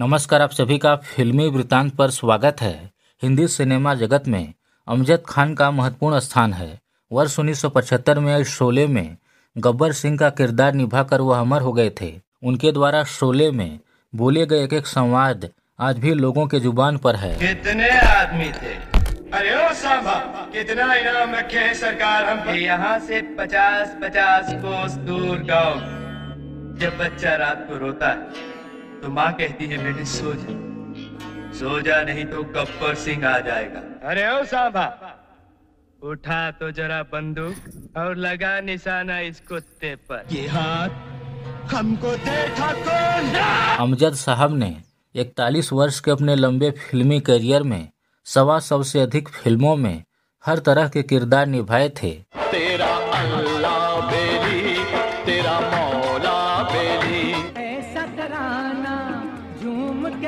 नमस्कार आप सभी का फिल्मी वृत्तांत पर स्वागत है हिंदी सिनेमा जगत में अमजद खान का महत्वपूर्ण स्थान है वर्ष उन्नीस में शोले में गब्बर सिंह का किरदार निभाकर वह अमर हो गए थे उनके द्वारा शोले में बोले गए एक एक संवाद आज भी लोगों के जुबान पर है कितने आदमी थे अरे ओ कितना इनाम रखे है सरकार हम यहाँ से पचास पचास कोस दूर गाँव जब बच्चा रात को रोता है तो माँ कहती है बेटे सो जा सो जा नहीं तो गब्बर सिंह आ जाएगा अरे ओ साहबा उठा तो जरा बंदूक और लगा निशाना इस कुत्ते पर ये हाथ हमको देखा तो अमजद साहब ने इकतालीस वर्ष के अपने लंबे फिल्मी करियर में सवा सौ से अधिक फिल्मों में हर तरह के किरदार निभाए थे तेरा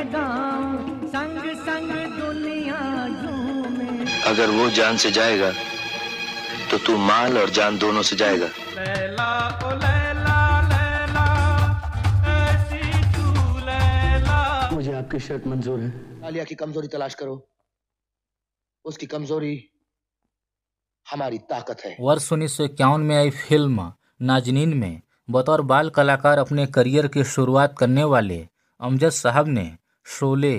संग संग दुनिया झूमे अगर वो जान से जाएगा तो तू माल और जान दोनों से जाएगा मुझे आपकी शर्त मंजूर है आलिया की कमजोरी तलाश करो उसकी कमजोरी हमारी ताकत है वर्ष उन्नीस में आई फिल्म नाजनीन में बतौर बाल कलाकार अपने करियर की शुरुआत करने वाले अमजद साहब ने शोले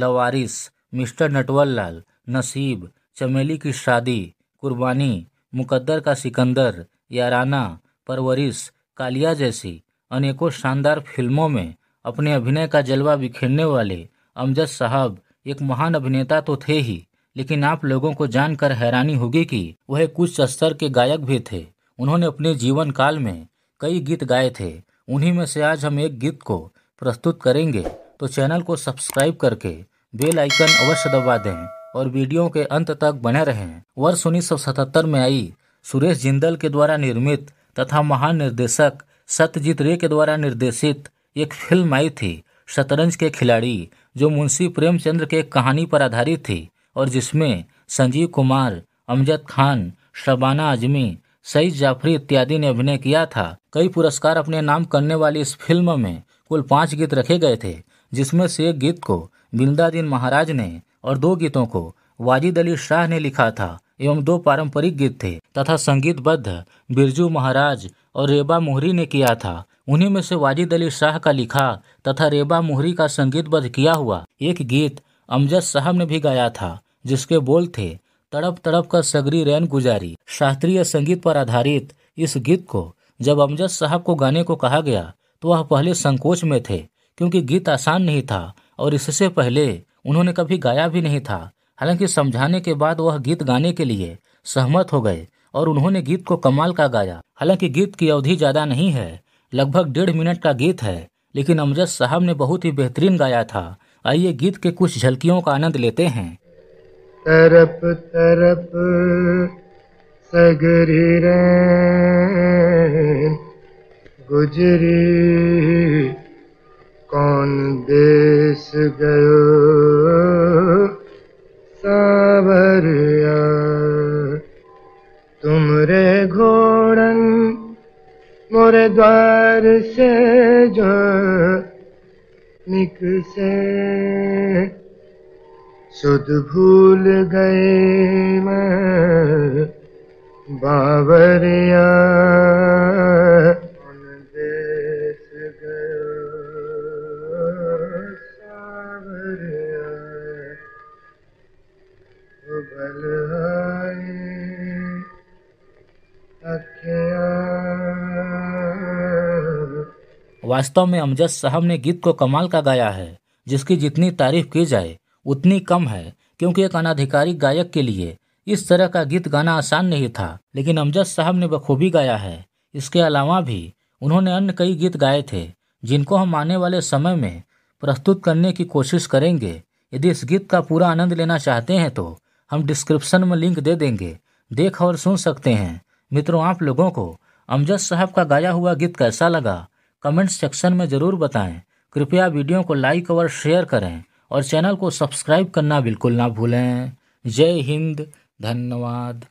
लवारिस मिस्टर नटवरलाल नसीब चमेली की शादी कुर्बानी मुकद्दर का सिकंदर याराना परवरिश कालिया जैसी अनेकों शानदार फिल्मों में अपने अभिनय का जलवा बिखेरने वाले अमजद साहब एक महान अभिनेता तो थे ही लेकिन आप लोगों को जानकर हैरानी होगी कि वह कुछ स्तर के गायक भी थे उन्होंने अपने जीवन काल में कई गीत गाए थे उन्हीं में से आज हम एक गीत को प्रस्तुत करेंगे तो चैनल को सब्सक्राइब करके बेल आइकन अवश्य दबा दें और वीडियो के अंत तक बने रहें वर्ष उन्नीस में आई सुरेश जिंदल के द्वारा निर्मित तथा महान निर्देशक सत्यजीत रे के द्वारा निर्देशित एक फिल्म आई थी शतरंज के खिलाड़ी जो मुंशी प्रेमचंद्र के कहानी पर आधारित थी और जिसमें संजीव कुमार अमजद खान शबाना आजमी सईद जाफरी इत्यादि ने अभिनय किया था कई पुरस्कार अपने नाम करने वाली इस फिल्म में कुल पाँच गीत रखे गए थे जिसमें से एक गीत को बिंदादीन महाराज ने और दो गीतों को वाजिद अली शाह ने लिखा था एवं दो पारंपरिक गीत थे तथा संगीतबद्ध बिरजू महाराज और रेबा मोहरी ने किया था उन्हीं में से वाजिद अली शाह का लिखा तथा रेबा मोहरी का संगीतबद्ध किया हुआ एक गीत अमजद साहब ने भी गाया था जिसके बोल थे तड़प तड़प कर सगरी रैन गुजारी शास्त्रीय संगीत पर आधारित इस गीत को जब अमजद साहब को गाने को कहा गया तो वह पहले संकोच में थे क्योंकि गीत आसान नहीं था और इससे पहले उन्होंने कभी गाया भी नहीं था हालांकि समझाने के बाद वह गीत गाने के लिए सहमत हो गए और उन्होंने गीत को कमाल का गाया हालांकि गीत की अवधि ज़्यादा नहीं है लगभग डेढ़ मिनट का गीत है लेकिन अमजद साहब ने बहुत ही बेहतरीन गाया था आइए गीत के कुछ झलकियों का आनंद लेते हैं तरप तरप सगरी गुजरी गयो सावरिया तुम रे घोड़न मोरे द्वार से जो निक से सुध भूल गए मैं बावरिया वास्तव में अमजद साहब ने गीत को कमाल का गाया है जिसकी जितनी तारीफ की जाए उतनी कम है क्योंकि एक अनाधिकारिक गायक के लिए इस तरह का गीत गाना आसान नहीं था लेकिन अमजद साहब ने बखूबी गाया है इसके अलावा भी उन्होंने अन्य कई गीत गाए थे जिनको हम आने वाले समय में प्रस्तुत करने की कोशिश करेंगे यदि इस गीत का पूरा आनंद लेना चाहते हैं तो हम डिस्क्रिप्शन में लिंक दे देंगे देख और सुन सकते हैं मित्रों आप लोगों को अमजद साहब का गाया हुआ गीत कैसा लगा कमेंट सेक्शन में ज़रूर बताएं कृपया वीडियो को लाइक और शेयर करें और चैनल को सब्सक्राइब करना बिल्कुल ना भूलें जय हिंद धन्यवाद